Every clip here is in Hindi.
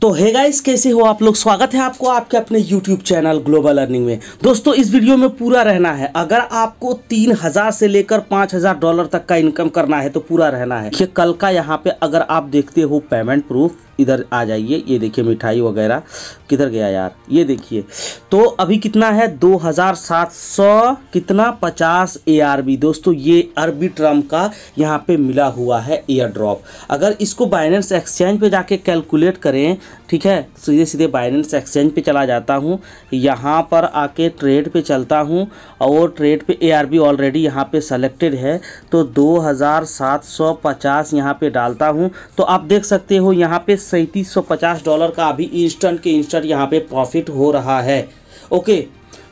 तो हे गाइस कैसे हो आप लोग स्वागत है आपको आपके अपने YouTube चैनल ग्लोबल अर्निंग में दोस्तों इस वीडियो में पूरा रहना है अगर आपको तीन हजार से लेकर पांच हजार डॉलर तक का इनकम करना है तो पूरा रहना है ये कल का यहाँ पे अगर आप देखते हो पेमेंट प्रूफ इधर आ जाइए ये देखिए मिठाई वगैरह किधर गया यार ये देखिए तो अभी कितना है 2700 कितना 50 ए दोस्तों ये अरबी ट्रम का यहाँ पे मिला हुआ है एयर ड्रॉप अगर इसको बाइनेंस एक्सचेंज पे जाके कैलकुलेट करें ठीक है सीधे सीधे बाइनेंस एक्सचेंज पे चला जाता हूँ यहाँ पर आके ट्रेड पे चलता हूँ और ट्रेड पे बी ऑलरेडी यहाँ पे सेलेक्टेड है तो दो पचास यहाँ पर डालता हूँ तो आप देख सकते हो यहाँ पे सैंतीस डॉलर का अभी इंस्टेंट के इंस्टेंट यहाँ पे प्रॉफिट हो रहा है ओके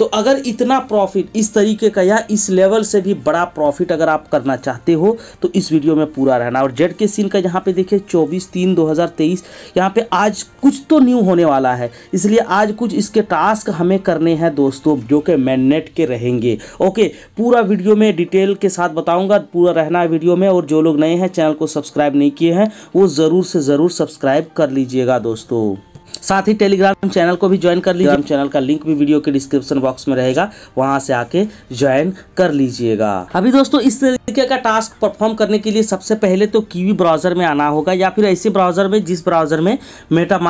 तो अगर इतना प्रॉफिट इस तरीके का या इस लेवल से भी बड़ा प्रॉफिट अगर आप करना चाहते हो तो इस वीडियो में पूरा रहना और जेड के सीन का यहाँ पे देखिए 24 तीन 2023 यहाँ पे आज कुछ तो न्यू होने वाला है इसलिए आज कुछ इसके टास्क हमें करने हैं दोस्तों जो कि मैंनेट के रहेंगे ओके पूरा वीडियो में डिटेल के साथ बताऊँगा पूरा रहना है वीडियो में और जो लोग नए हैं चैनल को सब्सक्राइब नहीं किए हैं वो ज़रूर से ज़रूर सब्सक्राइब कर लीजिएगा दोस्तों साथ ही टेलीग्राम चैनल को भी ज्वाइन कर लीजिए चैनल का लिंक भी वीडियो के डिस्क्रिप्शन बॉक्स में रहेगा वहां से आके ज्वाइन कर लीजिएगा अभी दोस्तों इस तरीके का टास्क परफॉर्म करने के लिए सबसे पहले तो कीवी ब्राउजर में आना होगा या फिर ऐसे ब्राउजर में जिस ब्राउजर में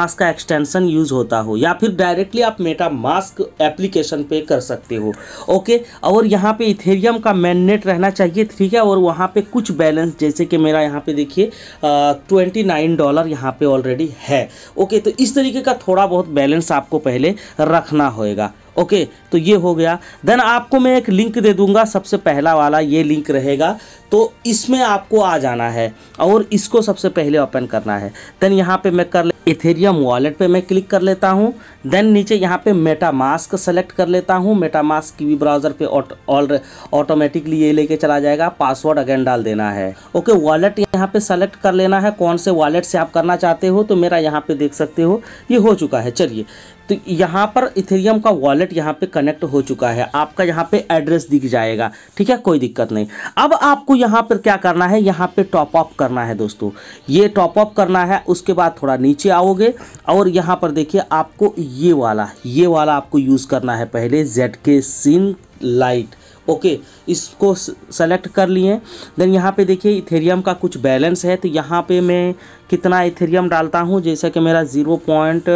मास्क का एक्सटेंशन यूज होता हो या फिर डायरेक्टली आप मेटा मास्क एप्लीकेशन पे कर सकते हो ओके और यहाँ पे इथेरियम का मैननेट रहना चाहिए ठीक है और वहाँ पे कुछ बैलेंस जैसे कि मेरा यहाँ पे देखिए ट्वेंटी डॉलर यहाँ पे ऑलरेडी है ओके तो इस तरीके तरीके का थोड़ा बहुत बैलेंस आपको पहले रखना होएगा ओके तो ये हो गया देन आपको मैं एक लिंक दे दूंगा सबसे पहला वाला ये लिंक रहेगा तो इसमें आपको आ जाना है और इसको सबसे पहले ओपन करना है देन यहाँ पे मैं कर इथेरियम वॉलेट पे मैं क्लिक कर लेता हूँ देन नीचे यहाँ पे मेटामास्क सेलेक्ट कर लेता हूँ मेटामास्क की भी ब्राउज़र पे ऑल ऑटोमेटिकली ये लेके चला जाएगा पासवर्ड अगेन डाल देना है ओके वॉलेट यहाँ पे सेलेक्ट कर लेना है कौन से वॉलेट से आप करना चाहते हो तो मेरा यहाँ पे देख सकते हो ये हो चुका है चलिए तो यहाँ पर इथेरियम का वॉलेट यहाँ पे कनेक्ट हो चुका है आपका यहाँ पे एड्रेस दिख जाएगा ठीक है कोई दिक्कत नहीं अब आपको यहाँ पर क्या करना है यहाँ पे टॉप अप करना है दोस्तों ये टॉप अप करना है उसके बाद थोड़ा नीचे आओगे और यहाँ पर देखिए आपको ये वाला ये वाला आपको यूज़ करना है पहले Z K sync lite okay इसको सेलेक्ट कर लिए देन यहाँ पे देखिए इथेरियम का कुछ बैलेंस है तो यहाँ पे मैं कितना इथेरियम डालता हूँ जैसा कि मेरा ज़ीरो पॉइंट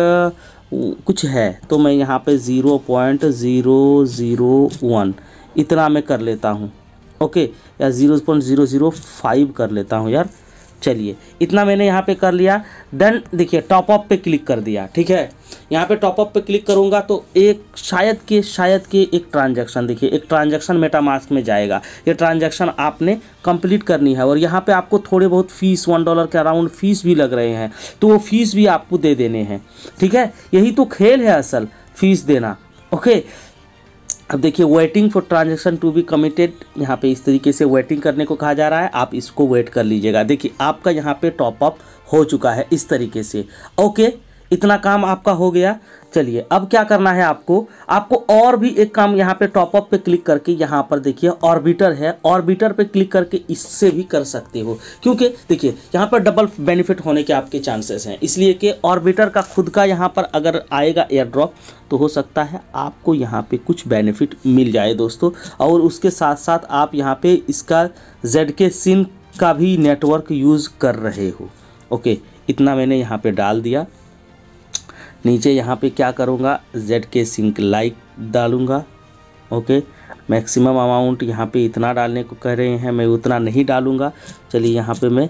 कुछ है तो मैं यहाँ पे zero point zero zero one इतना मैं कर लेता हूँ ओके या zero point zero zero five कर लेता हूँ यार चलिए इतना मैंने यहाँ पे कर लिया देन देखिए टॉप अप पे क्लिक कर दिया ठीक है यहाँ पे टॉप अप पे क्लिक करूँगा तो एक शायद के शायद के एक ट्रांजैक्शन देखिए एक ट्रांजैक्शन मेटामास्क में जाएगा ये ट्रांजैक्शन आपने कंप्लीट करनी है और यहाँ पे आपको थोड़े बहुत फीस वन डॉलर के अराउंड फीस भी लग रहे हैं तो वो फीस भी आपको दे देने हैं ठीक है यही तो खेल है असल फीस देना ओके अब देखिए waiting for transaction to be committed यहाँ पे इस तरीके से वेटिंग करने को कहा जा रहा है आप इसको वेट कर लीजिएगा देखिए आपका यहाँ पे टॉपअप हो चुका है इस तरीके से ओके इतना काम आपका हो गया चलिए अब क्या करना है आपको आपको और भी एक काम यहाँ पे टॉपअप पे क्लिक करके यहाँ पर देखिए ऑर्बिटर है ऑर्बिटर पे क्लिक करके इससे भी कर सकते हो क्योंकि देखिए यहाँ पर डबल बेनिफिट होने के आपके चांसेस हैं इसलिए कि ऑर्बिटर का खुद का यहाँ पर अगर आएगा एयर ड्रॉप तो हो सकता है आपको यहाँ पर कुछ बेनिफिट मिल जाए दोस्तों और उसके साथ साथ आप यहाँ पर इसका जेड के सिम का भी नेटवर्क यूज़ कर रहे हो ओके इतना मैंने यहाँ पर डाल दिया नीचे यहाँ पे क्या करूँगा जेड के सिंक लाइक डालूँगा ओके मैक्सिमम अमाउंट यहाँ पे इतना डालने को कह रहे हैं मैं उतना नहीं डालूँगा चलिए यहाँ पे मैं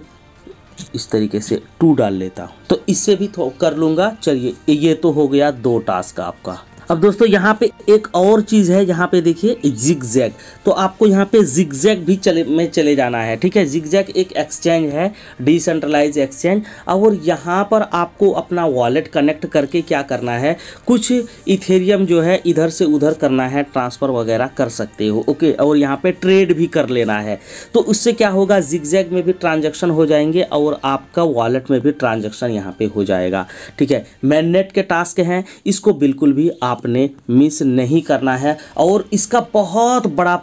इस तरीके से टू डाल लेता हूँ तो इससे भी तो कर लूँगा चलिए ये तो हो गया दो टास्क आपका अब दोस्तों यहाँ पे एक और चीज़ है यहाँ पे देखिए जिग जैग तो आपको यहाँ पे जिग जैग भी चले में चले जाना है ठीक है जिग जैग एक एक्सचेंज है डिसेंट्रलाइज एक्सचेंज और यहाँ पर आपको अपना वॉलेट कनेक्ट करके क्या करना है कुछ इथेरियम जो है इधर से उधर करना है ट्रांसफ़र वगैरह कर सकते हो ओके और यहाँ पर ट्रेड भी कर लेना है तो उससे क्या होगा जिग जैग में भी ट्रांजेक्शन हो जाएंगे और आपका वॉलेट में भी ट्रांजेक्शन यहाँ पर हो जाएगा ठीक है मैन के टास्क हैं इसको बिल्कुल भी आप आपने मिस नहीं करना है और इसका बहुत बड़ा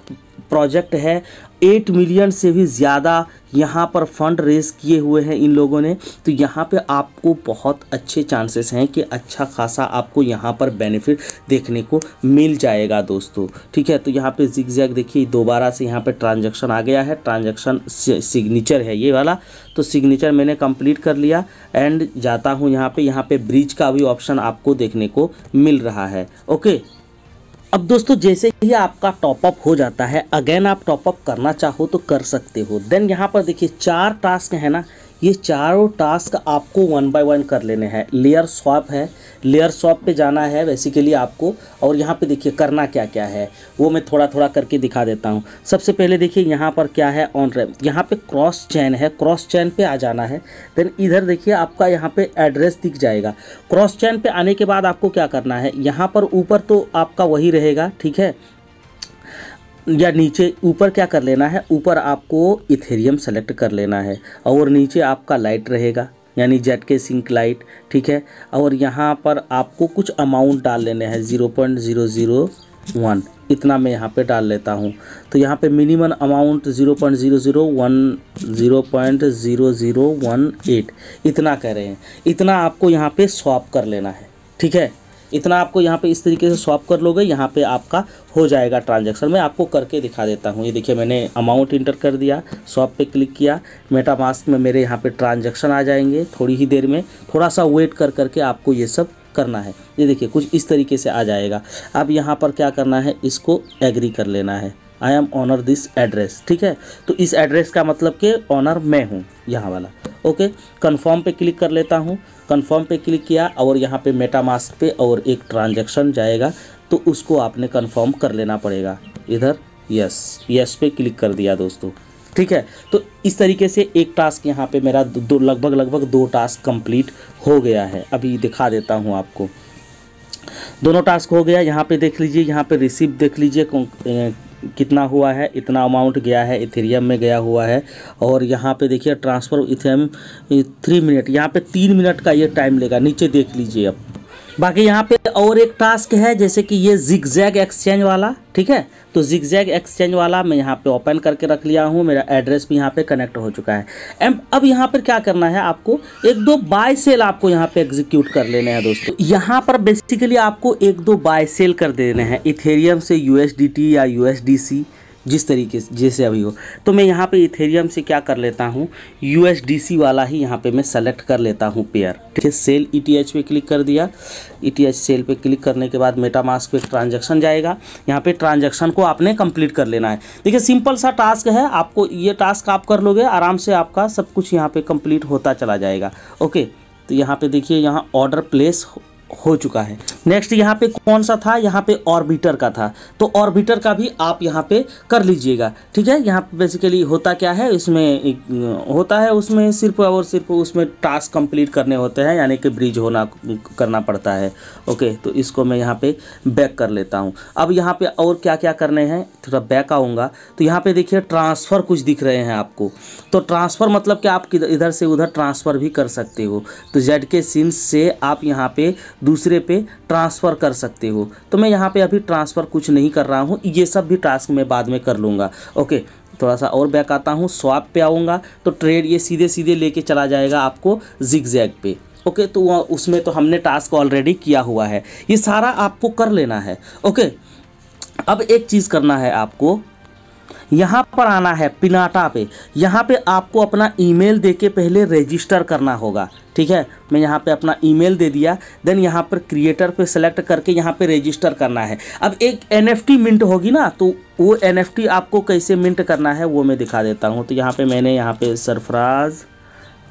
प्रोजेक्ट है एट मिलियन से भी ज़्यादा यहाँ पर फंड रेज किए हुए हैं इन लोगों ने तो यहाँ पे आपको बहुत अच्छे चांसेस हैं कि अच्छा खासा आपको यहाँ पर बेनिफिट देखने को मिल जाएगा दोस्तों ठीक है तो यहाँ पे जिग जैग देखिए दोबारा से यहाँ पे ट्रांजैक्शन आ गया है ट्रांजैक्शन सिग्नेचर है ये वाला तो सिग्नेचर मैंने कंप्लीट कर लिया एंड जाता हूँ यहाँ पर यहाँ पर ब्रिज का भी ऑप्शन आपको देखने को मिल रहा है ओके अब दोस्तों जैसे ही आपका टॉपअप हो जाता है अगेन आप टॉपअप करना चाहो तो कर सकते हो देन यहाँ पर देखिए चार टास्क है ना ये चारों टास्क आपको वन बाय वन कर लेने हैं लेयर स्वाप है लेयर शॉप पे जाना है बेसिकली आपको और यहाँ पे देखिए करना क्या क्या है वो मैं थोड़ा थोड़ा करके दिखा देता हूँ सबसे पहले देखिए यहाँ पर क्या है ऑन रैम यहाँ पे क्रॉस चैन है क्रॉस चैन पे आ जाना है देन इधर देखिए आपका यहाँ पे एड्रेस दिख जाएगा क्रॉस चैन पे आने के बाद आपको क्या करना है यहाँ पर ऊपर तो आपका वही रहेगा ठीक है या नीचे ऊपर क्या कर लेना है ऊपर आपको इथेरियम सेलेक्ट कर लेना है और नीचे आपका लाइट रहेगा यानी जेट के सिंक लाइट ठीक है और यहाँ पर आपको कुछ अमाउंट डाल लेने हैं zero point zero zero one इतना मैं यहाँ पे डाल लेता हूँ तो यहाँ पे minimum amount zero point zero zero one zero point zero zero one eight इतना कह रहे हैं इतना आपको यहाँ पे स्वाप कर लेना है ठीक है इतना आपको यहाँ पे इस तरीके से स्वाप कर लोगे यहाँ पे आपका हो जाएगा ट्रांजैक्शन मैं आपको करके दिखा देता हूँ ये देखिए मैंने अमाउंट इंटर कर दिया शॉप पे क्लिक किया मेटा मास्क में मेरे यहाँ पे ट्रांजैक्शन आ जाएंगे थोड़ी ही देर में थोड़ा सा वेट कर करके आपको ये सब करना है ये देखिए कुछ इस तरीके से आ जाएगा अब यहाँ पर क्या करना है इसको एग्री कर लेना है I am owner this address ठीक है तो इस एड्रेस का मतलब कि ऑनर मैं हूँ यहाँ वाला ओके कन्फर्म पे क्लिक कर लेता हूँ कन्फर्म पे क्लिक किया और यहाँ पे मेटामास्क पे और एक ट्रांजेक्शन जाएगा तो उसको आपने कन्फर्म कर लेना पड़ेगा इधर यस यस पे क्लिक कर दिया दोस्तों ठीक है तो इस तरीके से एक टास्क यहाँ पे मेरा दो लगभग लगभग दो टास्क कंप्लीट हो गया है अभी दिखा देता हूँ आपको दोनों टास्क हो गया यहाँ पे देख लीजिए यहाँ पे रिसिप्ट देख लीजिए कितना हुआ है इतना अमाउंट गया है इथेरियम में गया हुआ है और यहाँ पे देखिए ट्रांसफ़र इथेरियम थ्री मिनट यहाँ पे तीन मिनट का ये टाइम लेगा नीचे देख लीजिए आप बाकी यहाँ पे और एक टास्क है जैसे कि ये जिगजैग एक्सचेंज वाला ठीक है तो जिगजैग एक्सचेंज वाला मैं यहाँ पे ओपन करके रख लिया हूँ मेरा एड्रेस भी यहाँ पे कनेक्ट हो चुका है एम अब यहाँ पर क्या करना है आपको एक दो बाय सेल आपको यहाँ पे एग्जीक्यूट कर लेने हैं दोस्तों यहाँ पर बेसिकली आपको एक दो बाय सेल कर देने हैं इथेरियम से यू या यू जिस तरीके से जैसे अभी हो तो मैं यहाँ पे इथेरियम से क्या कर लेता हूँ यू वाला ही यहाँ पे मैं सेलेक्ट कर लेता हूँ पेयर ठीक है सेल ई e पे क्लिक कर दिया ई e सेल पे क्लिक करने के बाद मेटा मास्क पे ट्रांजेक्शन जाएगा यहाँ पे ट्रांजेक्शन को आपने कंप्लीट कर लेना है देखिए सिंपल सा टास्क है आपको ये टास्क आप कर लोगे आराम से आपका सब कुछ यहाँ पर कम्प्लीट होता चला जाएगा ओके तो यहाँ पर देखिए यहाँ ऑर्डर प्लेस हो चुका है नेक्स्ट यहाँ पे कौन सा था यहाँ पे ऑर्बिटर का था तो ऑर्बिटर का भी आप यहाँ पे कर लीजिएगा ठीक है यहाँ पे बेसिकली होता क्या है इसमें होता है उसमें सिर्फ और सिर्फ उसमें टास्क कंप्लीट करने होते हैं यानी कि ब्रिज होना करना पड़ता है ओके तो इसको मैं यहाँ पे बैक कर लेता हूँ अब यहाँ पर और क्या क्या करने हैं थोड़ा बैक आऊँगा तो यहाँ पर देखिए ट्रांसफ़र कुछ दिख रहे हैं आपको तो ट्रांसफ़र मतलब कि आप इधर से उधर ट्रांसफ़र भी कर सकते हो तो जेड के सिम्स से आप यहाँ पर दूसरे पे ट्रांसफ़र कर सकते हो तो मैं यहाँ पे अभी ट्रांसफ़र कुछ नहीं कर रहा हूँ ये सब भी टास्क मैं बाद में कर लूँगा ओके थोड़ा सा और बैक आता हूँ स्वाप पे आऊँगा तो ट्रेड ये सीधे सीधे लेके चला जाएगा आपको जिग जैग पे ओके तो उसमें तो हमने टास्क ऑलरेडी किया हुआ है ये सारा आपको कर लेना है ओके अब एक चीज़ करना है आपको यहाँ पर आना है पिनाटा पे यहाँ पे आपको अपना ईमेल दे के पहले रजिस्टर करना होगा ठीक है मैं यहाँ पे अपना ईमेल दे दिया देन यहाँ पर क्रिएटर पे सेलेक्ट करके यहाँ पे रजिस्टर करना है अब एक एन मिंट होगी ना तो वो एन आपको कैसे मिंट करना है वो मैं दिखा देता हूँ तो यहाँ पर मैंने यहाँ पर सरफराज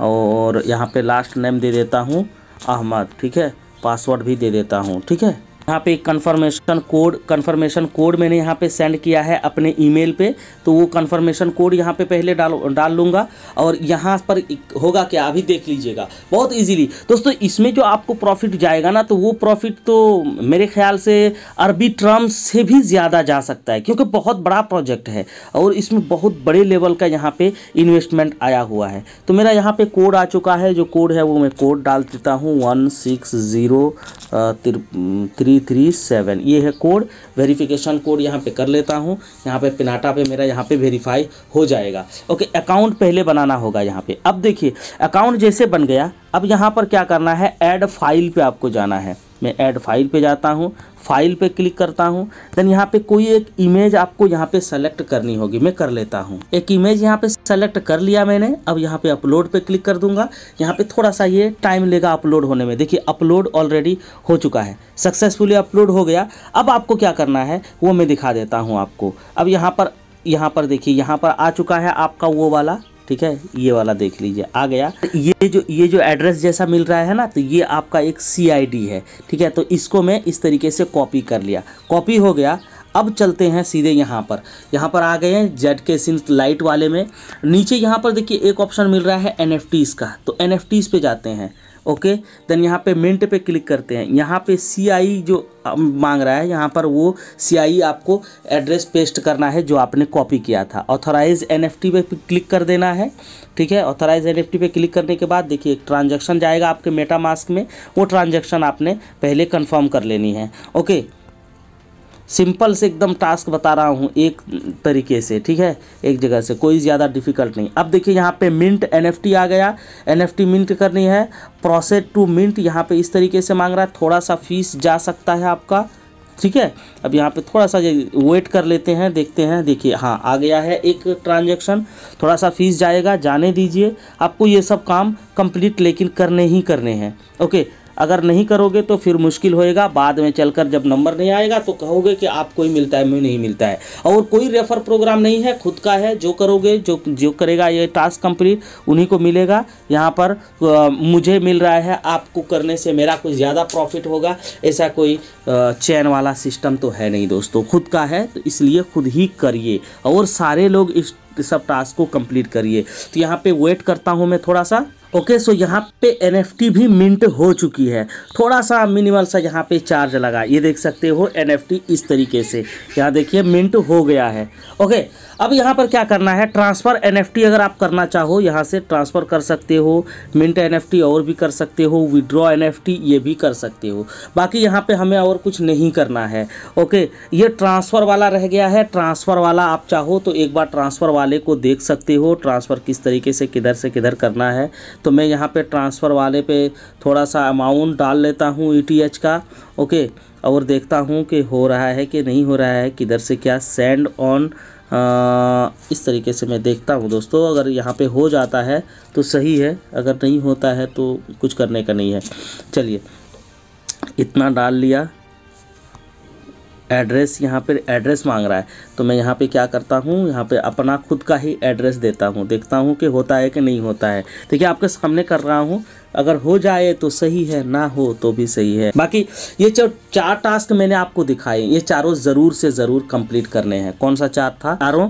और यहाँ पर लास्ट नेम दे देता हूँ अहमद ठीक है पासवर्ड भी दे देता हूँ ठीक है यहाँ पे कन्फर्मेशन कोड कन्फर्मेशन कोड मैंने यहाँ पे सेंड किया है अपने ईमेल पे तो वो कन्फर्मेशन कोड यहाँ पे पहले डाल डाल लूँगा और यहाँ पर होगा क्या अभी देख लीजिएगा बहुत इजीली दोस्तों इसमें जो आपको प्रॉफिट जाएगा ना तो वो प्रॉफिट तो मेरे ख्याल से अरबी ट्रम से भी ज़्यादा जा सकता है क्योंकि बहुत बड़ा प्रोजेक्ट है और इसमें बहुत बड़े लेवल का यहाँ पर इन्वेस्टमेंट आया हुआ है तो मेरा यहाँ पर कोड आ चुका है जो कोड है वो मैं कोड डाल देता हूँ one six zero three three seven ये है कोड वेरिफिकेशन कोड यहाँ पे कर लेता हूँ यहाँ पे पिनाटा पे मेरा यहाँ पे वेरीफाई हो जाएगा ओके अकाउंट पहले बनाना होगा यहाँ पे अब देखिए अकाउंट जैसे बन गया अब यहाँ पर क्या करना है ऐड फाइल पे आपको जाना है मैं ऐड फाइल पे जाता हूँ फाइल पे क्लिक करता हूँ देन यहाँ पे कोई एक इमेज आपको यहाँ पे सेलेक्ट करनी होगी मैं कर लेता हूँ एक इमेज यहाँ पे सेलेक्ट कर लिया मैंने अब यहाँ पे अपलोड पे क्लिक कर दूंगा यहाँ पे थोड़ा सा ये टाइम लेगा अपलोड होने में देखिए अपलोड ऑलरेडी हो चुका है सक्सेसफुली अपलोड हो गया अब आपको क्या करना है वो मैं दिखा देता हूँ आपको अब यहाँ पर यहाँ पर देखिए यहाँ पर आ चुका है आपका वो वाला ठीक है ये वाला देख लीजिए आ गया ये जो ये जो एड्रेस जैसा मिल रहा है ना तो ये आपका एक सी है ठीक है तो इसको मैं इस तरीके से कॉपी कर लिया कॉपी हो गया अब चलते हैं सीधे यहाँ पर यहाँ पर आ गए हैं जेड के सिंस लाइट वाले में नीचे यहाँ पर देखिए एक ऑप्शन मिल रहा है एन का तो एन पे जाते हैं ओके देन यहाँ पे मिंट पे क्लिक करते हैं यहाँ पे सी जो मांग रहा है यहाँ पर वो सी आपको एड्रेस पेस्ट करना है जो आपने कॉपी किया था ऑथोराइज एन पे क्लिक कर देना है ठीक है ऑथोराइज एन पे क्लिक करने के बाद देखिए एक ट्रांजेक्शन जाएगा आपके मेटा मास्क में वो ट्रांजेक्शन आपने पहले कन्फर्म कर लेनी है ओके सिंपल से एकदम टास्क बता रहा हूँ एक तरीके से ठीक है एक जगह से कोई ज़्यादा डिफिकल्ट नहीं अब देखिए यहाँ पे मिंट एनएफटी आ गया एनएफटी मिंट करनी है प्रोसेस टू मिंट यहाँ पे इस तरीके से मांग रहा है थोड़ा सा फीस जा सकता है आपका ठीक है अब यहाँ पे थोड़ा सा वेट कर लेते हैं देखते हैं देखिए हाँ आ गया है एक ट्रांजेक्शन थोड़ा सा फीस जाएगा जाने दीजिए आपको ये सब काम कम्प्लीट लेकिन करने ही करने हैं ओके अगर नहीं करोगे तो फिर मुश्किल होएगा बाद में चलकर जब नंबर नहीं आएगा तो कहोगे कि आप ही मिलता है मैं नहीं मिलता है और कोई रेफर प्रोग्राम नहीं है खुद का है जो करोगे जो जो करेगा ये टास्क कंप्लीट उन्हीं को मिलेगा यहाँ पर आ, मुझे मिल रहा है आपको करने से मेरा कुछ ज़्यादा प्रॉफिट होगा ऐसा कोई चैन वाला सिस्टम तो है नहीं दोस्तों खुद का है तो इसलिए खुद ही करिए और सारे लोग इस सब टास्क को कंप्लीट करिए तो यहाँ पे वेट करता हूँ मैं थोड़ा सा ओके सो यहाँ पे एन भी मिंट हो चुकी है थोड़ा सा मिनिमल सा यहाँ पे चार्ज लगा ये देख सकते हो एन इस तरीके से यहाँ देखिए मिंट हो गया है ओके अब यहाँ पर क्या करना है ट्रांसफ़र एनएफटी अगर आप करना चाहो यहाँ से ट्रांसफ़र कर सकते हो मिंट एनएफटी और भी कर सकते हो विड्रॉ एनएफटी ये भी कर सकते हो बाकी यहाँ पे हमें और कुछ नहीं करना है ओके ये ट्रांसफ़र वाला रह गया है ट्रांसफ़र वाला आप चाहो तो एक बार ट्रांसफ़र वाले को देख सकते हो ट्रांसफ़र किस तरीके से किधर से किधर करना है तो मैं यहाँ पर ट्रांसफ़र वाले पर थोड़ा सा अमाउंट डाल लेता हूँ ई e का ओके और देखता हूँ कि हो रहा है कि नहीं हो रहा है किधर से क्या सेंड ऑन इस तरीके से मैं देखता हूँ दोस्तों अगर यहाँ पे हो जाता है तो सही है अगर नहीं होता है तो कुछ करने का नहीं है चलिए इतना डाल लिया एड्रेस यहाँ पर एड्रेस मांग रहा है तो मैं यहाँ पे क्या करता हूँ यहाँ पे अपना खुद का ही एड्रेस देता हूँ देखता हूँ कि होता है कि नहीं होता है देखिए आपके सामने कर रहा हूँ अगर हो जाए तो सही है ना हो तो भी सही है बाकी ये जो चार टास्क मैंने आपको दिखाए ये चारों ज़रूर से ज़रूर कम्प्लीट करने हैं कौन सा चार था चारों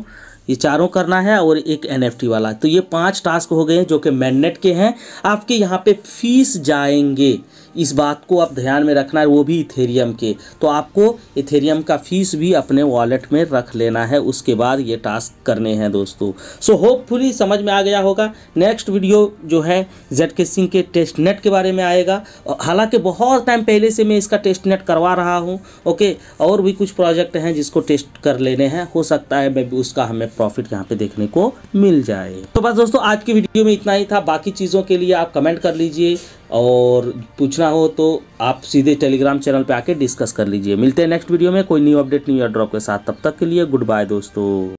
ये चारों करना है और एक एन वाला तो ये पाँच टास्क हो गए जो कि मैंडेट के हैं आपके यहाँ पर फीस जाएंगे इस बात को आप ध्यान में रखना है वो भी इथेरियम के तो आपको इथेरियम का फीस भी अपने वॉलेट में रख लेना है उसके बाद ये टास्क करने हैं दोस्तों सो होपफुली समझ में आ गया होगा नेक्स्ट वीडियो जो है जेड के सिंह के टेस्ट नेट के बारे में आएगा हालांकि बहुत टाइम पहले से मैं इसका टेस्ट नेट करवा रहा हूँ ओके और भी कुछ प्रोजेक्ट हैं जिसको टेस्ट कर लेने हैं हो सकता है मैं उसका हमें प्रॉफिट यहाँ पर देखने को मिल जाए तो बस दोस्तों आज की वीडियो में इतना ही था बाकी चीज़ों के लिए आप कमेंट कर लीजिए और पूछ पूछना हो तो आप सीधे टेलीग्राम चैनल पे आके डिस्कस कर लीजिए मिलते हैं नेक्स्ट वीडियो में कोई new update new year drop के साथ तब तक के लिए गुड बाय दोस्तों